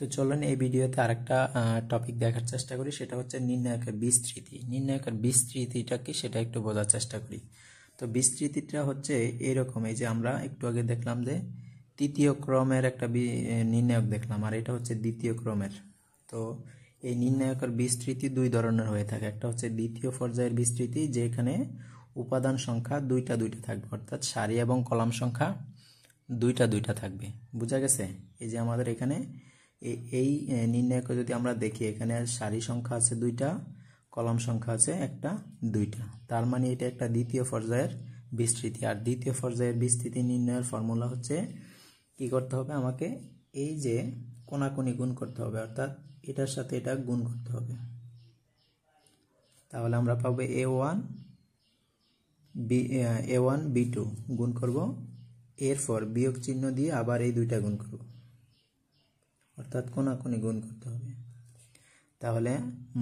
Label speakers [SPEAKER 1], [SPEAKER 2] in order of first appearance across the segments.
[SPEAKER 1] তো চলুন এই ভিডিওতে আরেকটা টপিক দেখার চেষ্টা করি সেটা হচ্ছে নির্ণায়কের বিস্তৃতি নির্ণায়কের বিস্তৃতিটা কি সেটা একটু বোঝার চেষ্টা করি তো বিস্তৃতিটা হচ্ছে এরকম এই যে আমরা একটু আগে দেখলাম যে তৃতীয় ক্রমের একটা নির্ণায়ক দেখলাম আর এটা হচ্ছে দ্বিতীয় ক্রমের তো এই নির্ণায়কের বিস্তৃতি দুই ধরনের হয়ে থাকে একটা হচ্ছে দ্বিতীয় পর্যায়ের বিস্তৃতি যেখানে উপাদান সংখ্যা দুইটা দুইটা থাকবে অর্থাৎ সারি এবং কলাম সংখ্যা দুইটা দুইটা থাকবে বোঝা গেছে এই যে আমাদের এখানে এই নির্ণায়কে যদি আমরা দেখি এখানে সারি সংখ্যা আছে দুইটা কলম সংখ্যা আছে একটা দুইটা তার মানে এটা একটা দ্বিতীয় পর্যায়ের বিস্তৃতি আর দ্বিতীয় পর্যায়ের বিস্তৃতি নির্ণয়ের ফর্মুলা হচ্ছে কি করতে হবে আমাকে এই যে কোনাকুনি গুণ করতে হবে অর্থাৎ এটার সাথে এটা গুণ করতে হবে তাহলে আমরা পাবো A one B A one B two গুণ করবো এরপর বিয়োগ চিহ্ন দিয়ে আবার এই দুইটা গুণ করবো অর্থাৎ কোনাকুনি গুণ করতে হবে তাহলে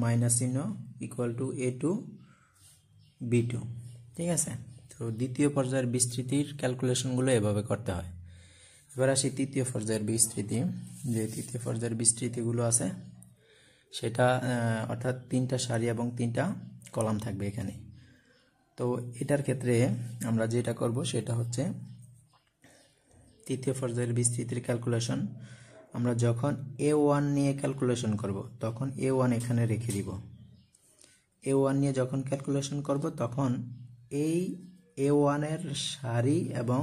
[SPEAKER 1] মাইনাস চিহ্ন equal to A two B two ঠিক আছে তো দ্বিতীয় পর্যায়ের বিস্তৃতির ক্যালকুলেশনগুলো এভাবে করতে হয় এবার আসি তৃতীয় পর্যায়ের বিস্তৃতি যে তৃতীয় পর্যায়ের বিস্তৃতিগুলো আছে সেটা অর্থাৎ তিনটা সারি এবং তিনটা কলাম থাকবে এখানে তো এটার ক্ষেত্রে আমরা যেটা করব সেটা হচ্ছে তৃতীয় পর্যায়ের বিস্তৃতির ক্যালকুলেশন আমরা যখন এ ওয়ান নিয়ে ক্যালকুলেশন করব তখন এ ওয়ান এখানে রেখে দিব এ ওয়ান নিয়ে যখন ক্যালকুলেশন করব তখন এই এ ওয়ানের সারি এবং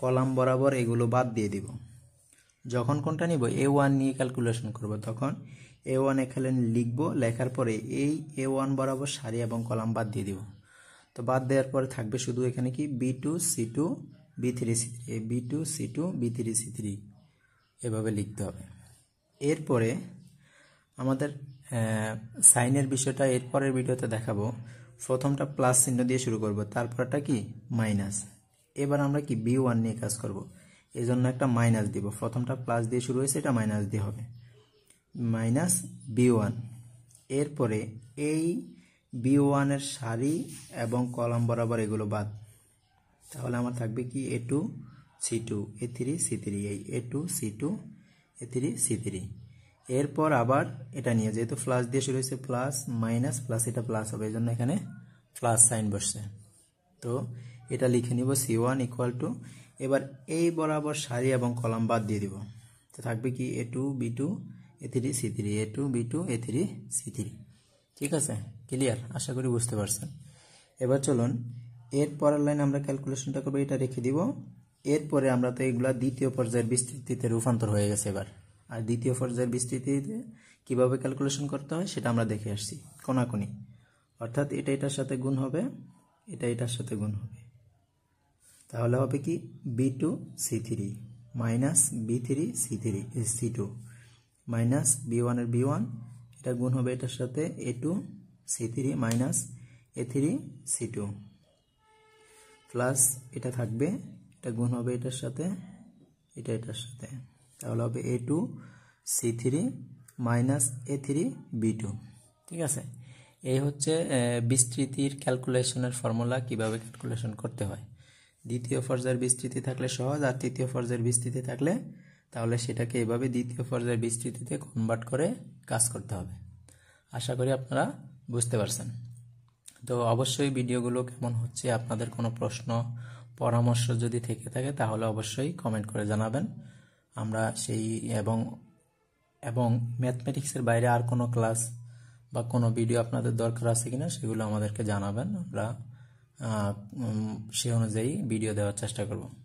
[SPEAKER 1] কলাম বরাবর এগুলো বাদ দিয়ে দিব যখন কোনটা নিব এ ওয়ান নিয়ে ক্যালকুলেশন করব তখন এ ওয়ান এখানে লিখব লেখার পরে এই এ ওয়ান বরাবর সারি এবং কলাম বাদ দিয়ে দিব তো বাদ দেওয়ার পরে থাকবে শুধু এখানে কি B two C two B three C three B two C two B three C three এভাবে লিখতে হবে এরপরে আমাদের সাইনের বিষয়টা এরপরের ভিডিওতে দেখাবো প্রথমটা প্লাস চিহ্ন দিয়ে শুরু করব তারপরটা কি মাইনাস এবার আমরা কি বি ওয়ান নিয়ে কাজ করব এই জন্য একটা মাইনাস দিব প্রথমটা প্লাস দিয়ে শুরু হয়েছে এটা মাইনাস দিয়ে হবে মাইনাস বি ওয়ান এরপরে এই বি ওয়ানের সারি এবং কলম বরাবর এগুলো বাদ তাহলে আমার থাকবে কি A two C two A three C three এই A two C two A three C three এরপর আবার এটা নিয়ে যেহেতু প্লাস দিয়ে শুরু হয়েছে প্লাস মাইনাস প্লাস এটা প্লাস হবে এই জন্য এখানে প্লাস সাইন বসছে তো এটা লিখে নিব সি ওয়ান ইকুয়াল টু এবার এই বরাবর সারি এবং কলাম বাদ দিয়ে দিব তো থাকবে কি A two B two A three C three A two B two A three C three ঠিক আছে ক্লিয়ার আশা করি বুঝতে পারছেন এবার চলুন এর পরের লাইন আমরা ক্যালকুলেশনটা করবো এটা রেখে দিব এরপরে আমরা তো এগুলা দ্বিতীয় পর্যায়ের বিস্তৃতিতে রূপান্তর হয়ে গেছে এবার আর দ্বিতীয় পর্যায়ের বিস্তৃতিতে কিভাবে ক্যালকুলেশন করতে হয় সেটা আমরা দেখে আসছি কোনাকুনি অর্থাৎ এটা এটার সাথে গুণ হবে এটা এটার সাথে গুণ হবে তাহলে হবে কি B two C three minus B three C three C two minus B ওয়ানের বি ওয়ান এটা গুণ হবে এটার সাথে A two C three minus A three C two plus এটা থাকবে এটা গুণ হবে এটার সাথে এটা এটার সাথে তাহলে হবে A two C three minus A three B two ঠিক আছে এই হচ্ছে বিস্তৃতির ক্যালকুলেশনের ফর্মুলা কিভাবে ক্যালকুলেশন করতে হয় দ্বিতীয় পর্যায়ের বিস্তৃতি থাকলে সহজ আর তৃতীয় পর্যায়ের বিস্তৃতি থাকলে তাহলে সেটাকে এভাবে দ্বিতীয় পর্যায়ের বিস্তৃতিতে কনভার্ট করে কাজ করতে হবে আশা করি আপনারা বুঝতে পারছেন তো অবশ্যই ভিডিওগুলো কেমন হচ্ছে আপনাদের কোনো প্রশ্ন পরামর্শ যদি থেকে থাকে তাহলে অবশ্যই কমেন্ট করে জানাবেন আমরা সেই এবং এবং ম্যাথমেটিক্সের বাইরে আর কোনো ক্লাস বা কোনো ভিডিও আপনাদের দরকার আছে কিনা সেগুলো আমাদেরকে জানাবেন আমরা সে অনুযায়ী ভিডিও দেওয়ার চেষ্টা করব